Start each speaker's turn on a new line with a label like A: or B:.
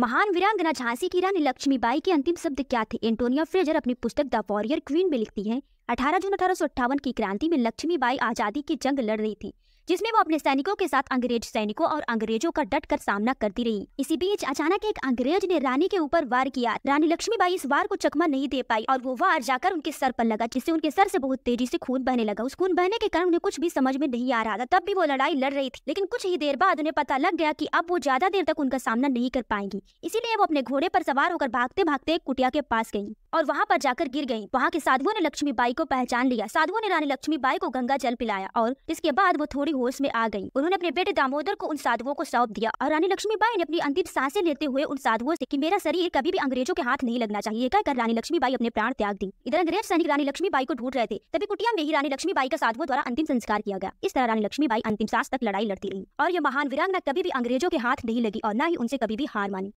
A: महान वीरांगना झांसी की रानी लक्ष्मीबाई के अंतिम शब्द क्या थे एंटोनिया फ्रेजर अपनी पुस्तक द वॉरियर क्वीन में लिखती हैं 18 जून अठारह की क्रांति में लक्ष्मीबाई आज़ादी की जंग लड़ रही थी जिसमें वो अपने सैनिकों के साथ अंग्रेज सैनिकों और अंग्रेजों का डट कर सामना करती रही इसी बीच अचानक एक अंग्रेज ने रानी के ऊपर वार किया रानी लक्ष्मीबाई इस वार को चकमा नहीं दे पाई और वो वार जाकर उनके सर पर लगा जिससे उनके सर से बहुत तेजी से खून बहने लगा उस खून बहने के कारण उन्हें कुछ भी समझ में नहीं आ रहा था तब भी वो लड़ाई लड़ रही थी लेकिन कुछ ही देर बाद उन्हें पता लग गया की अब वो ज्यादा देर तक उनका सामना नहीं कर पाएंगी इसीलिए वो अपने घोड़े पर सवार होकर भागते भागते कुटिया के पास गयी और वहाँ पर जाकर गिर गई वहां के साधुओं ने लक्ष्मी बाई को पहचान लिया साधुओं ने रानी लक्ष्मी बाई को गंगा जल पिलाया और इसके बाद वो थोड़ी होश में आ गई उन्होंने अपने बेटे दामोदर को उन साधुओं को सौंप दिया और रानी लक्ष्मी बाई ने अपनी अंतिम सांसें लेते हुए उन साधुओं से कि मेरा शरीर कभी भी अंग्रेजों के हाथ नहीं लगना चाहिए कहकर रानी लक्ष्मी बाई अपने प्राण त्याग दी इधर अंग्रेज सैनिक रानी लक्ष्मी बाई को ढूंढ रहे थे तभी कुटिया में ही रानी लक्ष्मी बाई का साधुओं द्वारा अंतिम संस्कार किया गया इस तरह रानी लक्ष्मी बाई अंतिम सांस तक लड़ाई लड़ती रही और ये महान वीरांगना कभी भी अंग्रेजों के हाथ नहीं लगी और न ही उनसे कभी भी हार मानी